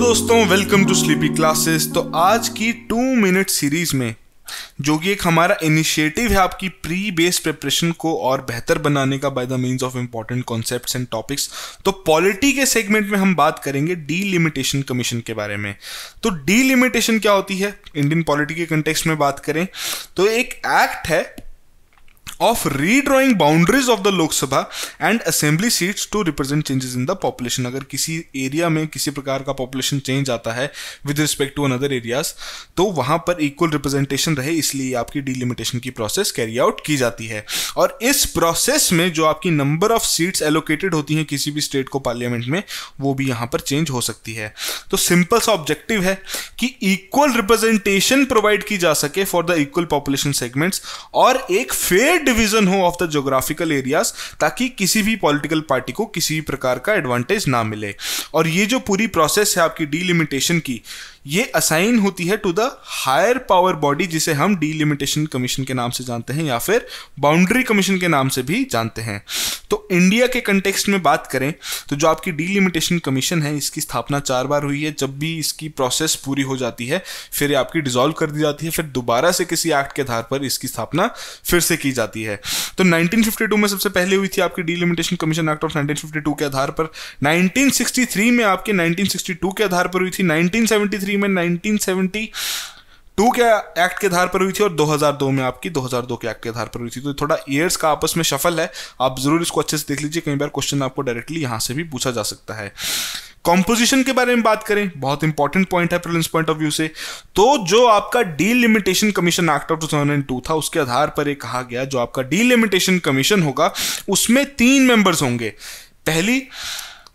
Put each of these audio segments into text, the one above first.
दोस्तों welcome to sleepy classes तो आज की टू मिनट सीरीज में जो कि एक हमारा इनिशिएटिव है आपकी प्री बेस प्रिपरेशन को और बेहतर बनाने का by the means of important concepts and topics तो पॉलिटी के सेगमेंट में हम बात करेंगे डीलिमिटेशन कमीशन के बारे में तो डीलिमिटेशन क्या होती है इंडियन पॉलिटी के कंटेक्स में बात करें तो एक एक्ट है of redrawing boundaries of the Lok Sabha and assembly seats to represent changes in the population. अगर किसी एरिया में किसी प्रकार का पॉपुलेशन चेंज आता है with respect to another areas तो वहां पर इक्वल रिप्रेजेंटेशन रहे इसलिए आपकी डिलिमिटेशन की प्रोसेस कैरी आउट की जाती है और इस प्रोसेस में जो आपकी नंबर ऑफ सीट्स एलोकेटेड होती हैं किसी भी स्टेट को पार्लियामेंट में वो भी यहाँ पर चेंज हो सकती है तो सिंपल सा ऑब्जेक्टिव है कि इक्वल रिप्रेजेंटेशन प्रोवाइड की जा सके for the equal population segments और एक फेयर डिवीजन हो ऑफ द जोग्राफिकल एरियाज ताकि किसी भी पॉलिटिकल पार्टी को किसी भी प्रकार का एडवांटेज ना मिले और ये जो पूरी प्रोसेस है आपकी डिलिमिटेशन की ये असाइन होती है to the higher power body जिसे हम डीलिमिटेशन कमीशन के नाम से जानते हैं या फिर बाउंड्री कमीशन के नाम से भी जानते हैं तो इंडिया के कंटेक्सट में बात करें तो जो आपकी डीलिमिटेशन कमीशन है इसकी स्थापना चार बार हुई है जब भी इसकी प्रोसेस पूरी हो जाती है फिर आपकी डिजोल्व कर दी जाती है फिर दोबारा से किसी एक्ट के आधार पर इसकी स्थापना फिर से की जाती है तो 1952 में सबसे पहले हुई थी आपकी डीलिमिटेशन कमीशन एक्ट ऑफ 1952 के आधार पर 1963 में आपके 1962 के आधार पर हुई थी 1973 में 1972 के एक्ट के आधार पर हुई थी और 2002 में आपकी 2002 के एक्ट के आधार पर हुई थी तो थोड़ा ईयर्स का आपस में शफल है आप जरूर इसको अच्छे से देख लीजिए कई बार क्वेश्चन आपको डायरेक्टली यहाँ से भी पूछा जा सकता है कॉम्पोजिशन के बारे में बात करें बहुत इंपॉर्टेंट पॉइंट है प्रिलिम्स पॉइंट ऑफ व्यू से तो जो आपका delimitation commission act of two था उसके आधार पर एक कहा गया जो आपका डीलिमिटेशन कमीशन होगा उसमें तीन मेंबर्स होंगे पहली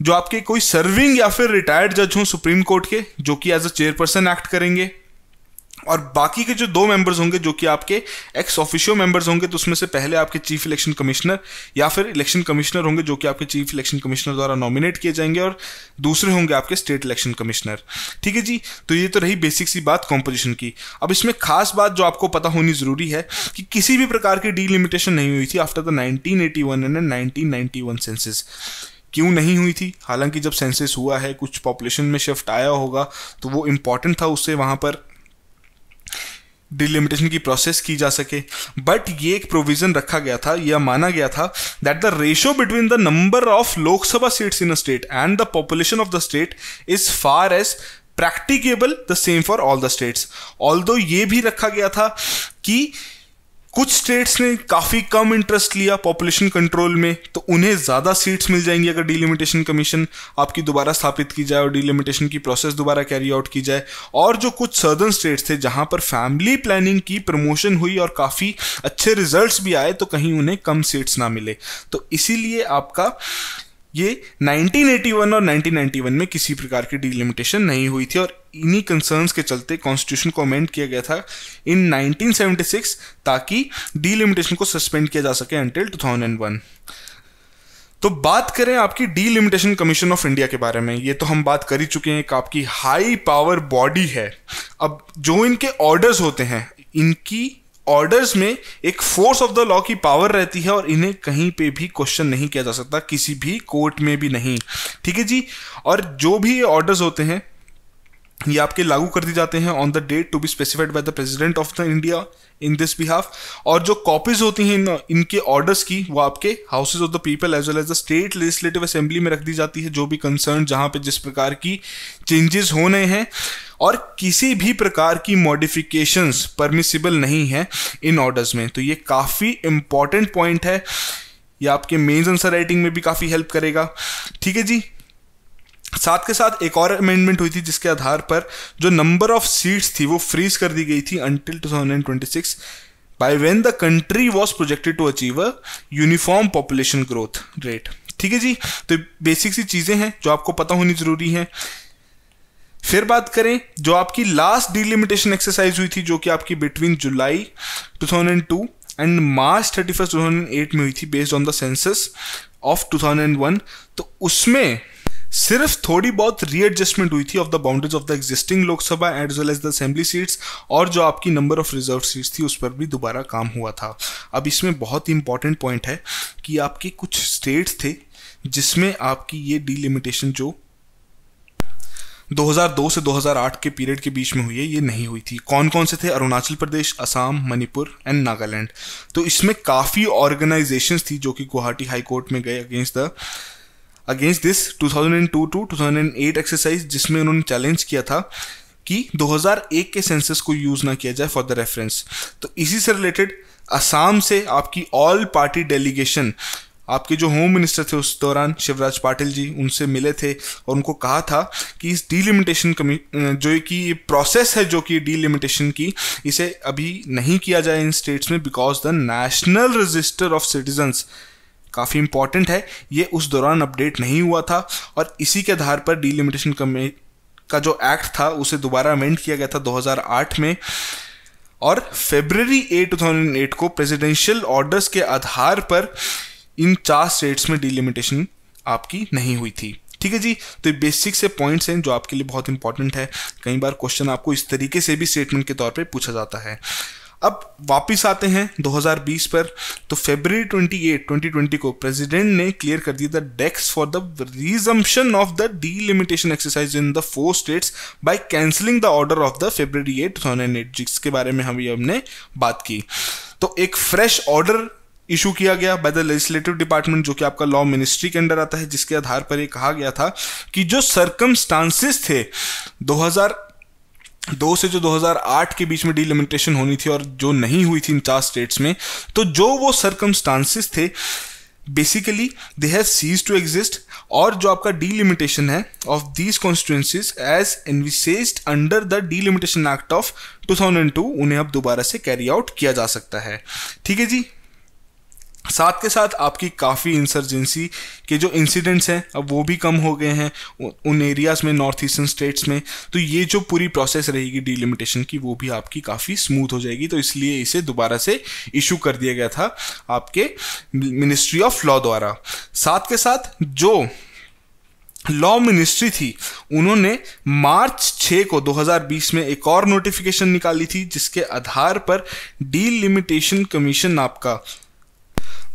जो आपके कोई सर्विंग या फिर रिटायर्ड जज हों सुप्रीम कोर्ट के जो कि एज अ चेयरपर्सन एक्ट करेंगे और बाकी के जो दो मेंबर्स होंगे जो कि आपके एक्स ऑफिशियो मेंबर्स होंगे तो उसमें से पहले आपके चीफ इलेक्शन कमिश्नर या फिर इलेक्शन कमिश्नर होंगे जो कि आपके चीफ इलेक्शन कमिश्नर द्वारा नॉमिनेट किए जाएंगे और दूसरे होंगे आपके स्टेट इलेक्शन कमिश्नर ठीक है जी तो ये तो रही बेसिक सी बात कॉम्पोजिशन की अब इसमें खास बात जो आपको पता होनी ज़रूरी है कि किसी भी प्रकार की डीलिमिटेशन नहीं हुई थी after the nineteen and nineteen censuses क्यों नहीं हुई थी हालांकि जब सेंसेस हुआ है कुछ पॉपुलेशन में शिफ्ट आया होगा तो वो इम्पॉर्टेंट था उससे वहाँ पर डिलिमिटेशन की प्रोसेस की जा सके बट ये एक प्रोविजन रखा गया था या माना गया था that the ratio between the number of Lok Sabha seats in a state and the population of the state is far as practicable the same for all the states all ये भी रखा गया था कि कुछ स्टेट्स ने काफ़ी कम इंटरेस्ट लिया पॉपुलेशन कंट्रोल में तो उन्हें ज़्यादा सीट्स मिल जाएंगी अगर डिलिमिटेशन कमीशन आपकी दोबारा स्थापित की जाए और डिलिमिटेशन की प्रोसेस दोबारा कैरी आउट की जाए और जो कुछ सदर्न स्टेट्स थे जहाँ पर फैमिली प्लानिंग की प्रमोशन हुई और काफ़ी अच्छे रिजल्ट भी आए तो कहीं उन्हें कम सीट्स ना मिले तो इसीलिए आपका ये 1981 और 1991 में किसी प्रकार की डिलिमिटेशन नहीं हुई थी और इन्हीं कंसर्न्स के चलते कॉन्स्टिट्यूशन को अमेंड किया गया था इन 1976 ताकि डिलिमिटेशन को सस्पेंड किया जा सके अंटिल 2001 तो बात करें आपकी डिलिमिटेशन कमीशन ऑफ इंडिया के बारे में ये तो हम बात कर ही चुके हैं एक आपकी हाई पावर बॉडी है अब जो इनके ऑर्डर्स होते हैं इनकी ऑर्डर्स में एक फोर्स ऑफ द लॉ की पावर रहती है और इन्हें कहीं पे भी क्वेश्चन नहीं किया जा सकता किसी भी कोर्ट में भी नहीं ठीक है जी और जो भी ऑर्डर्स होते हैं ये आपके लागू कर दिए जाते हैं on the date to be specified by the president of the India in this behalf और जो कॉपीज होती हैं इनके ऑर्डर्स की वो आपके houses of the people as well as the state legislative assembly में रख दी जाती है जो भी कंसर्न जहाँ पे जिस प्रकार की चेंजेस होने हैं और किसी भी प्रकार की मॉडिफिकेशंस परमिसिबल नहीं है इन ऑर्डर्स में तो ये काफ़ी इंपॉर्टेंट पॉइंट है ये आपके मेन्स आंसर राइटिंग में भी काफ़ी हेल्प करेगा ठीक है जी साथ के साथ एक और अमेंडमेंट हुई थी जिसके आधार पर जो नंबर ऑफ सीट्स थी वो फ्रीज कर दी गई थी until two thousand twenty six by when the country was projected to achieve a uniform population growth rate ठीक है जी तो बेसिक सी चीज़ें हैं जो आपको पता होनी ज़रूरी है फिर बात करें जो आपकी लास्ट डिलिमिटेशन एक्सरसाइज हुई थी जो कि आपकी between July 2002 and March thirty first में हुई थी based on the census of 2001 तो उसमें सिर्फ थोड़ी बहुत रीएडजस्टमेंट हुई थी of the boundaries of the existing Lok Sabha as well as the assembly seats और जो आपकी नंबर ऑफ रिजर्व सीट्स थी उस पर भी दोबारा काम हुआ था अब इसमें बहुत ही इंपॉर्टेंट पॉइंट है कि आपके कुछ स्टेट्स थे जिसमें आपकी ये डिलिमिटेशन जो 2002 से 2008 के पीरियड के बीच में हुई है ये नहीं हुई थी कौन कौन से थे अरुणाचल प्रदेश असम मणिपुर एंड नागालैंड तो इसमें काफ़ी ऑर्गेनाइजेशंस थी जो कि गुवाहाटी हाई कोर्ट में गए against the against this 2002 to 2008 exercise जिसमें उन्होंने चैलेंज किया था कि 2001 के सेंसस को यूज़ ना किया जाए फॉर द रेफरेंस तो इसी से रिलेटेड असम से आपकी ऑल पार्टी डेलीगेशन आपके जो होम मिनिस्टर थे उस दौरान शिवराज पाटिल जी उनसे मिले थे और उनको कहा था कि इस डीलिमिटेशन कमी अं, जो कि प्रोसेस है जो कि डीलिमिटेशन की इसे अभी नहीं किया जाए इन स्टेट्स में because the national register of citizens काफ़ी इंपॉर्टेंट है ये उस दौरान अपडेट नहीं हुआ था और इसी के आधार पर डीलिमिटेशन कमे का जो एक्ट था उसे दोबारा अमेंड किया गया था 2008 में और फेबररी 8 2008 को प्रेसिडेंशियल ऑर्डर्स के आधार पर इन चार स्टेट्स में डिलिमिटेशन आपकी नहीं हुई थी ठीक है जी तो ये बेसिक से पॉइंट्स हैं जो आपके लिए बहुत इंपॉर्टेंट है कई बार क्वेश्चन आपको इस तरीके से भी स्टेटमेंट के तौर पे पूछा जाता है अब वापस आते हैं 2020 पर तो फेबर 28 2020 को प्रेसिडेंट ने क्लियर कर दिया the decks for the resumption of the delimitation exercise in the four states by cancelling the order of the Feb February 8 2008 जिसके बारे में हम हमने बात की तो एक फ्रेश ऑर्डर इशू किया गया बाय द लेजिस्लेटिव डिपार्टमेंट जो कि आपका लॉ मिनिस्ट्री के अंडर आता है जिसके आधार पर यह कहा गया था कि जो सर्कमस्टांसेस थे 2000 दो से जो 2008 के बीच में डिलिमिटेशन होनी थी और जो नहीं हुई थी इन चार स्टेट्स में तो जो वो सर्कमस्टांसिस थे basically they have ceased to exist और जो आपका डीलिमिटेशन है of these constituencies as envisages under the delimitation act of 2002 उन्हें अब दोबारा से कैरी आउट किया जा सकता है ठीक है जी साथ के साथ आपकी काफ़ी इंसर्जेंसी के जो इंसिडेंट्स हैं अब वो भी कम हो गए हैं उन एरियाज़ में नॉर्थ ईस्टर्न स्टेट्स में तो ये जो पूरी प्रोसेस रहेगी डिलिमिटेशन की वो भी आपकी काफ़ी स्मूथ हो जाएगी तो इसलिए इसे दोबारा से इशू कर दिया गया था आपके मिनिस्ट्री ऑफ लॉ द्वारा साथ के साथ जो लॉ मिनिस्ट्री थी उन्होंने मार्च 6 को 2020 में एक और नोटिफिकेशन निकाली थी जिसके आधार पर डीलिमिटेशन कमीशन आपका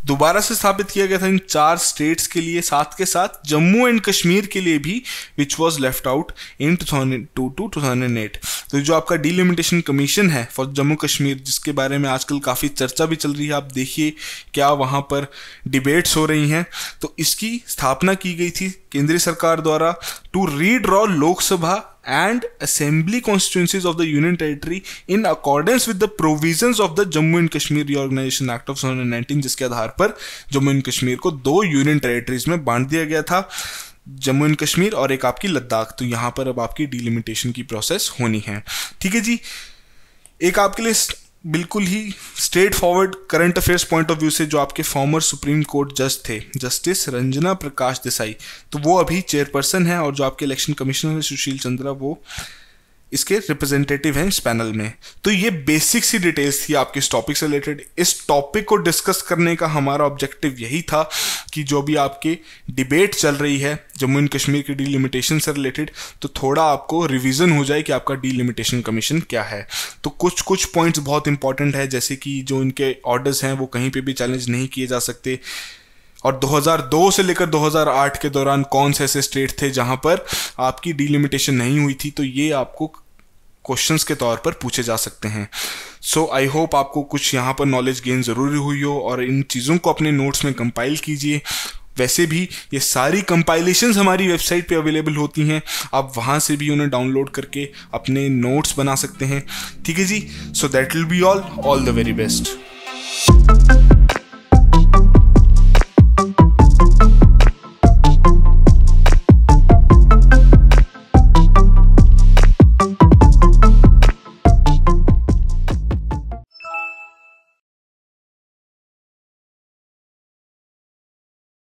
दोबारा से स्थापित किया गया था इन चार स्टेट्स के लिए साथ के साथ जम्मू एंड कश्मीर के लिए भी which was left out in two thousand two two two thousand eight तो जो आपका डिलिमिटेशन कमीशन है फॉर जम्मू कश्मीर जिसके बारे में आजकल काफ़ी चर्चा भी चल रही है आप देखिए क्या वहाँ पर डिबेट्स हो रही हैं तो इसकी स्थापना की गई थी केंद्रीय सरकार द्वारा to redraw Lok Sabha and assembly constituencies of the Union Territory in accordance with the provisions of the Jammu and Kashmir Reorganization Act of 1919 जिसके आधार पर जम्मू एंड कश्मीर को दो यूनियन टेरिटरीज में बांट दिया गया था जम्मू एंड कश्मीर और एक आपकी लद्दाख तो यहां पर अब आपकी डिलिमिटेशन की प्रोसेस होनी है ठीक है जी एक आपके लिए बिल्कुल ही straightforward current affairs point of view से जो आपके फॉर्मर सुप्रीम कोर्ट जज थे जस्टिस रंजना प्रकाश देसाई तो वो अभी चेयरपर्सन है और जो आपके इलेक्शन कमिश्नर है सुशील चंद्रा वो इसके रिप्रेजेंटेटिव हैं इस पैनल में तो ये बेसिक सी डिटेल्स थी आपके इस टॉपिक से रिलेटेड इस टॉपिक को डिस्कस करने का हमारा ऑब्जेक्टिव यही था कि जो भी आपके डिबेट चल रही है जम्मू एंड कश्मीर की डीलिमिटेशन से रिलेटेड तो थोड़ा आपको रिवीजन हो जाए कि आपका डीलिमिटेशन कमीशन क्या है तो कुछ कुछ पॉइंट्स बहुत इंपॉर्टेंट है जैसे कि जो इनके ऑर्डर्स हैं वो कहीं पर भी चैलेंज नहीं किए जा सकते और 2002 से लेकर 2008 के दौरान कौन से ऐसे स्टेट थे जहां पर आपकी डिलिमिटेशन नहीं हुई थी तो ये आपको क्वेश्चंस के तौर पर पूछे जा सकते हैं सो आई होप आपको कुछ यहाँ पर नॉलेज गेन ज़रूरी हुई हो और इन चीज़ों को अपने नोट्स में कंपाइल कीजिए वैसे भी ये सारी कंपाइलेशंस हमारी वेबसाइट पे अवेलेबल होती हैं आप वहाँ से भी उन्हें डाउनलोड करके अपने नोट्स बना सकते हैं ठीक है जी so that will be all all the very best